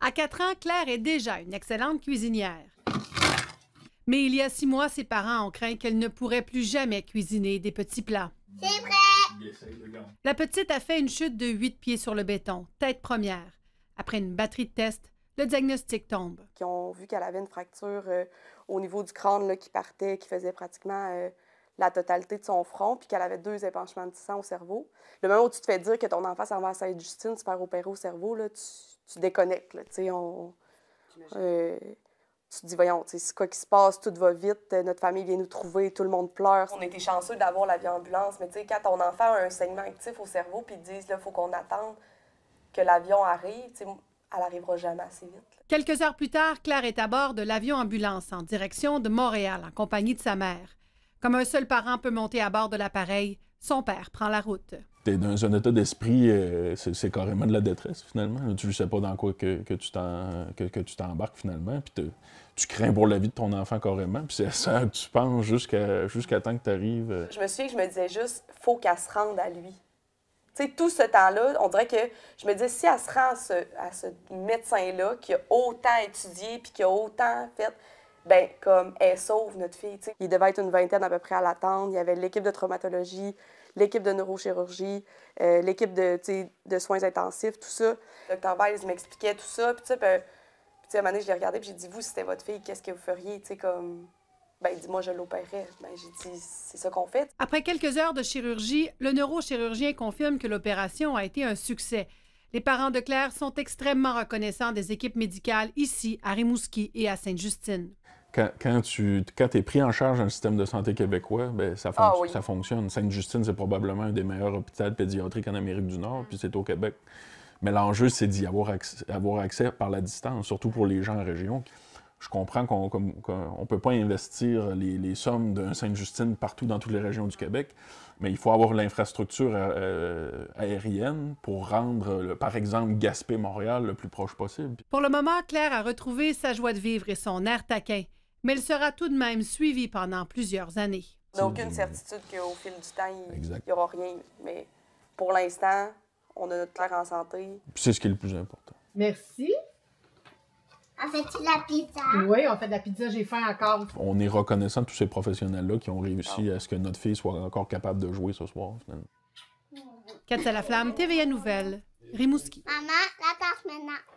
à 4 ans, Claire est déjà une excellente cuisinière. Mais il y a six mois, ses parents ont craint qu'elle ne pourrait plus jamais cuisiner des petits plats. C'est prêt! La petite a fait une chute de 8 pieds sur le béton, tête première. Après une batterie de tests, le diagnostic tombe. Ils ont vu qu'elle avait une fracture euh, au niveau du crâne là, qui partait, qui faisait pratiquement euh, la totalité de son front, puis qu'elle avait deux épanchements de sang au cerveau. Le moment où tu te fais dire que ton enfant s'en va à saint justine tu pars opérer au cerveau, tu, déconnectes. Euh, tu te dis, voyons, c'est quoi qui se passe, tout va vite, notre famille vient nous trouver, tout le monde pleure. On était chanceux d'avoir lavion ambulance, mais quand ton enfant a un saignement actif au cerveau, puis ils disent, là, faut qu'on attende que l'avion arrive, elle arrivera jamais assez vite. Quelques heures plus tard, Claire est à bord de l'avion ambulance en direction de Montréal en compagnie de sa mère. Comme un seul parent peut monter à bord de l'appareil, son père prend la route. tu es dans un état d'esprit, euh, c'est carrément de la détresse finalement. Tu ne sais pas dans quoi que, tu t'embarques finalement, puis tu crains pour la vie de ton enfant carrément, puis c'est ça que tu penses jusqu'à temps que tu arrives. Euh. Je me souviens que je me disais juste, faut qu'elle se rende à lui. Tu sais, tout ce temps-là, on dirait que je me disais, si elle se rend à ce, ce médecin-là qui a autant étudié, puis qui a autant fait, ben comme elle sauve notre fille. Il devait être une vingtaine à peu près à l'attendre. Il y avait l'équipe de traumatologie, l'équipe de neurochirurgie, euh, l'équipe de, de soins intensifs, tout ça. Le docteur Biles m'expliquait tout ça. Puis, ben, à un moment donné, je l'ai regardé puis j'ai dit, vous, c'était votre fille, qu'est-ce que vous feriez? comme... Ben, dis moi, je l'opérais. Ben, j'ai dit, c'est ça qu'on fait. Après quelques heures de chirurgie, le neurochirurgien confirme que l'opération a été un succès. Les parents de Claire sont extrêmement reconnaissants des équipes médicales ici, à Rimouski et à Sainte-Justine quand, tu es pris en charge dans système de santé québécois, ben, ça, ah ça fonctionne. Sainte-Justine, c'est probablement un des meilleurs hôpitaux pédiatriques en Amérique du Nord, puis c'est au Québec. Mais l'enjeu, c'est d'y avoir accès, avoir accès par la distance, surtout pour les gens en région. Je comprends qu'on ne peut pas investir les, sommes d'un Sainte-Justine partout dans toutes les régions du Québec, mais il faut avoir l'infrastructure euh, euh, aérienne pour rendre, euh, par exemple, Gaspé-Montréal le plus proche possible. Pour le moment, Claire a retrouvé sa joie de vivre et son air taquin mais elle sera tout de même suivie pendant plusieurs années. On n'a aucune certitude qu'au fil du temps, il n'y aura rien. Mais pour l'instant, on a notre clair en santé. C'est ce qui est le plus important. Merci. On fait-tu la pizza? Oui, on fait de la pizza, j'ai faim encore. On est reconnaissant de tous ces professionnels-là qui ont réussi ah. à ce que notre fille soit encore capable de jouer ce soir, finalement. à la flamme, TVA Nouvelle, Rimouski. Maman, la tâche maintenant.